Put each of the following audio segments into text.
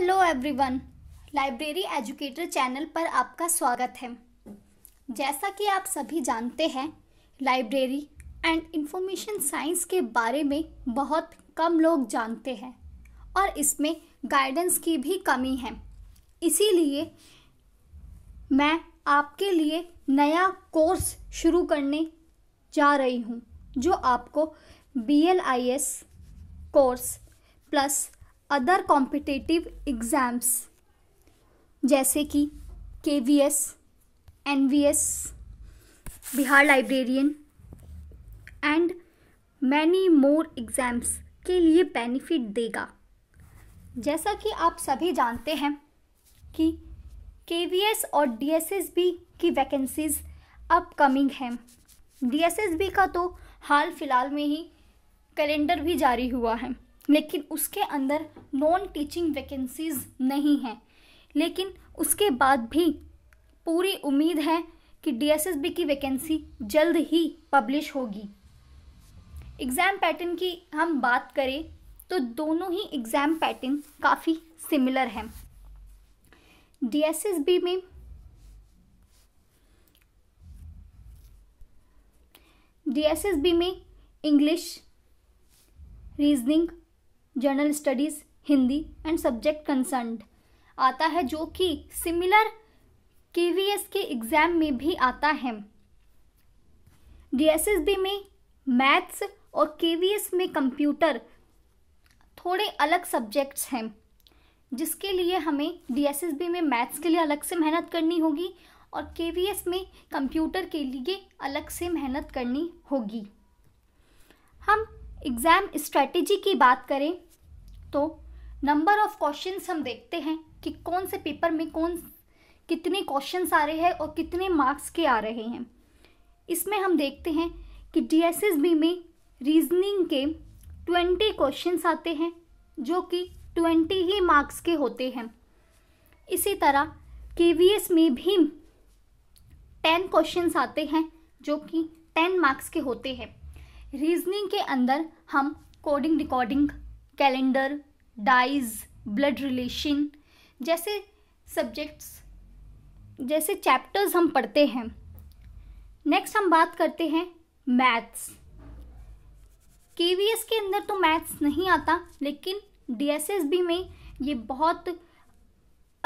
hello everyone library educator channel पर आपका स्वागत है जैसा कि आप सभी जानते हैं लाइब्रेरी एंड इंफॉर्मेशन साइंस के बारे में बहुत कम लोग जानते हैं और इसमें गाइडेंस की भी कमी है इसीलिए मैं आपके लिए नया कोर्स शुरू करने जा रही हूँ जो आपको B course plus other competitive exams जैसे कि K V S N V S Bihar librarian and many more exams के लिए बेनिफिट देगा जैसा कि आप सभी जानते हैं कि के वी एस और डी एस एस बी की वैकेंसीज़ अपकमिंग हैं डी एस एस बी का तो हाल फिलहाल में ही कैलेंडर भी जारी हुआ है लेकिन उसके अंदर नॉन टीचिंग वैकेंसीज़ नहीं हैं लेकिन उसके बाद भी पूरी उम्मीद है कि डीएसएसबी की वैकेंसी जल्द ही पब्लिश होगी एग्ज़ाम पैटर्न की हम बात करें तो दोनों ही एग्ज़ाम पैटर्न काफ़ी सिमिलर हैं डीएसएसबी में डीएसएसबी में English reasoning general studies Hindi and subject concern आता है जो कि सिमिलर के के एग्ज़ाम में भी आता है डी में मैथ्स और के में कंप्यूटर थोड़े अलग सब्जेक्ट्स हैं जिसके लिए हमें डी में मैथ्स के लिए अलग से मेहनत करनी होगी और के में कंप्यूटर के लिए अलग से मेहनत करनी होगी हम एग्ज़ाम स्ट्रेटेजी की बात करें तो नंबर ऑफ क्वेश्चंस हम देखते हैं कि कौन से पेपर में कौन कितने क्वेश्चंस आ रहे हैं और कितने मार्क्स के आ रहे हैं इसमें हम देखते हैं कि डी में रीजनिंग के ट्वेंटी क्वेश्चंस आते हैं जो कि ट्वेंटी ही मार्क्स के होते हैं इसी तरह के में भी टेन क्वेश्चंस आते हैं जो कि टेन मार्क्स के होते हैं रीजनिंग के अंदर हम coding recording calendar dice blood relation जैसे सब्जेक्ट्स जैसे चैप्टर्स हम पढ़ते हैं नेक्स्ट हम बात करते हैं मैथ्स के वी एस के अंदर तो मैथ्स नहीं आता लेकिन डी एस एस बी में ये बहुत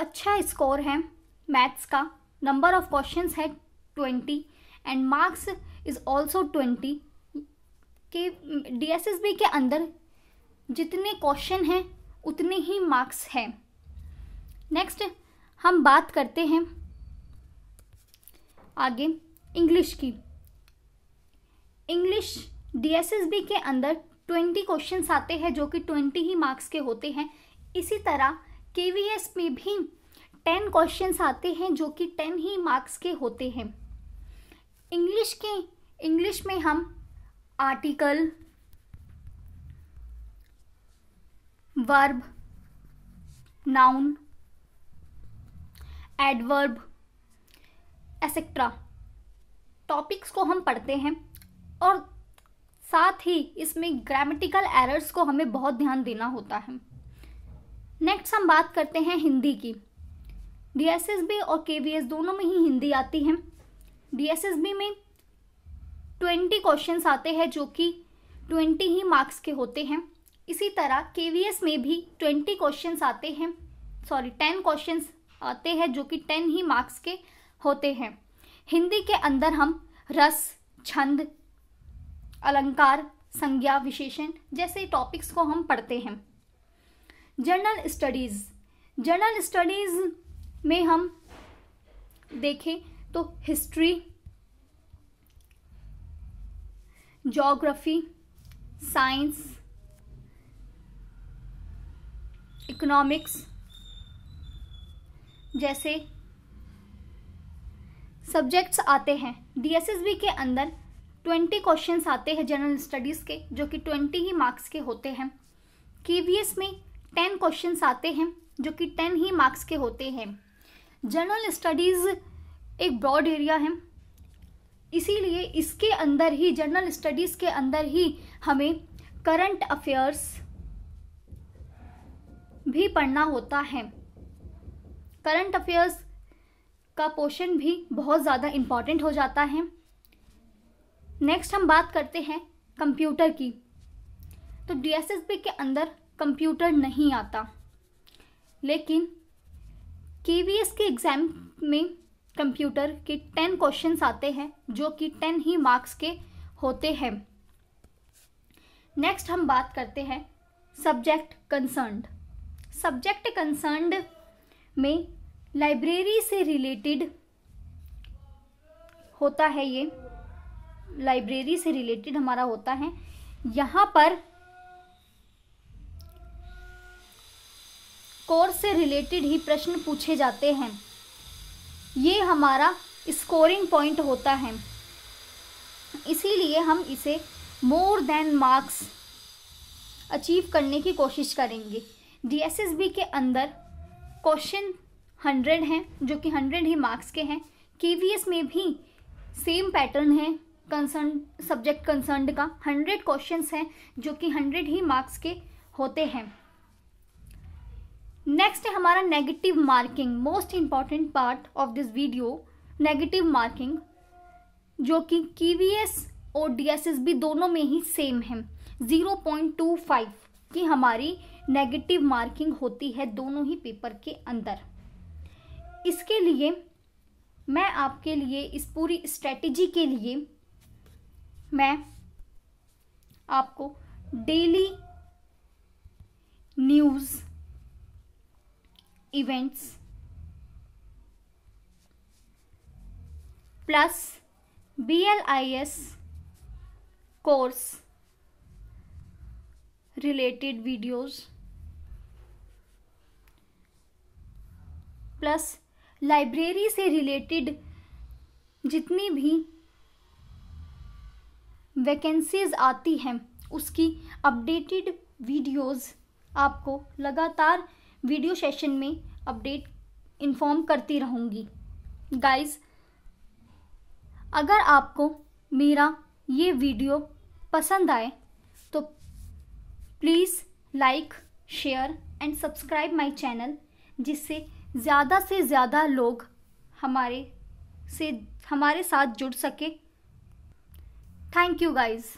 अच्छा स्कोर है मैथ्स का नंबर ऑफ क्वेश्चन है twenty and marks is also twenty के डी एस एस बी के अंदर जितने क्वेश्चन हैं उतने ही मार्क्स हैं नेक्स्ट हम बात करते हैं आगे इंग्लिश की इंग्लिश डीएसएसबी के अंदर ट्वेंटी क्वेश्चन आते हैं जो कि ट्वेंटी ही मार्क्स के होते हैं इसी तरह के में भी टेन क्वेश्चन आते हैं जो कि टेन ही मार्क्स के होते हैं इंग्लिश के इंग्लिश में हम article verb noun adverb etcetera topics को हम पढ़ते हैं और साथ ही इसमें ग्रामेटिकल एरर्स को हमें बहुत ध्यान देना होता है नेक्स्ट हम बात करते हैं हिंदी की डी और के दोनों में ही हिंदी आती है डी में ट्वेंटी क्वेश्चंस आते हैं जो कि ट्वेंटी ही मार्क्स के होते हैं इसी तरह के में भी ट्वेंटी क्वेश्चन आते हैं सॉरी टेन क्वेश्चन आते हैं जो कि टेन ही मार्क्स के होते हैं हिंदी के अंदर हम रस छंद अलंकार संज्ञा विशेषण जैसे टॉपिक्स को हम पढ़ते हैं जर्नल स्टडीज़ जर्नल स्टडीज़ में हम देखें तो हिस्ट्री जोग्राफी साइंस इकोनॉमिक्स जैसे सब्जेक्ट्स आते हैं डीएसएसबी के अंदर ट्वेंटी क्वेश्चन आते हैं जनरल स्टडीज़ के जो कि ट्वेंटी ही मार्क्स के होते हैं केवीएस में टेन क्वेश्चन आते हैं जो कि टेन ही मार्क्स के होते हैं जनरल स्टडीज़ एक ब्रॉड एरिया है इसीलिए इसके अंदर ही जनरल स्टडीज़ के अंदर ही हमें करंट अफेयर्स भी पढ़ना होता है करंट अफेयर्स का पोर्शन भी बहुत ज़्यादा इम्पॉर्टेंट हो जाता है नेक्स्ट हम बात करते हैं कंप्यूटर की तो डी के अंदर कंप्यूटर नहीं आता लेकिन के के एग्ज़ाम में कंप्यूटर के टेन क्वेश्चंस आते हैं जो कि टेन ही मार्क्स के होते हैं नेक्स्ट हम बात करते हैं सब्जेक्ट कंसर्न्ड सब्जेक्ट कंसर्न में लाइब्रेरी से रिलेटेड होता है ये लाइब्रेरी से रिलेटेड हमारा होता है यहाँ पर कोर्स से रिलेटेड ही प्रश्न पूछे जाते हैं ये हमारा स्कोरिंग पॉइंट होता है इसीलिए हम इसे मोर देन मार्क्स अचीव करने की कोशिश करेंगे डी के अंदर क्वेश्चन हंड्रेड हैं जो कि हंड्रेड ही मार्क्स के हैं के में भी सेम पैटर्न है कंसर्न सब्जेक्ट कंसर्न का हंड्रेड क्वेश्चंस हैं जो कि हंड्रेड ही मार्क्स के होते हैं नेक्स्ट है हमारा negative marking most important part of this video negative marking जो कि कीवीएस और डी दोनों में ही सेम है 0.25 की हमारी नेगेटिव मार्किंग होती है दोनों ही पेपर के अंदर इसके लिए मैं आपके लिए इस पूरी स्ट्रेटजी के लिए मैं आपको daily news events plus B L I S course related videos plus library से रिलेटेड जितनी भी वैकेंसीज आती हैं उसकी अपडेटेड वीडियोस आपको लगातार वीडियो सेशन में अपडेट इन्फॉर्म करती रहूँगी गाइस अगर आपको मेरा ये वीडियो पसंद आए तो please like share and subscribe my channel जिससे ज़्यादा से ज़्यादा लोग हमारे से हमारे साथ जुड़ सके थैंक यू गाइज़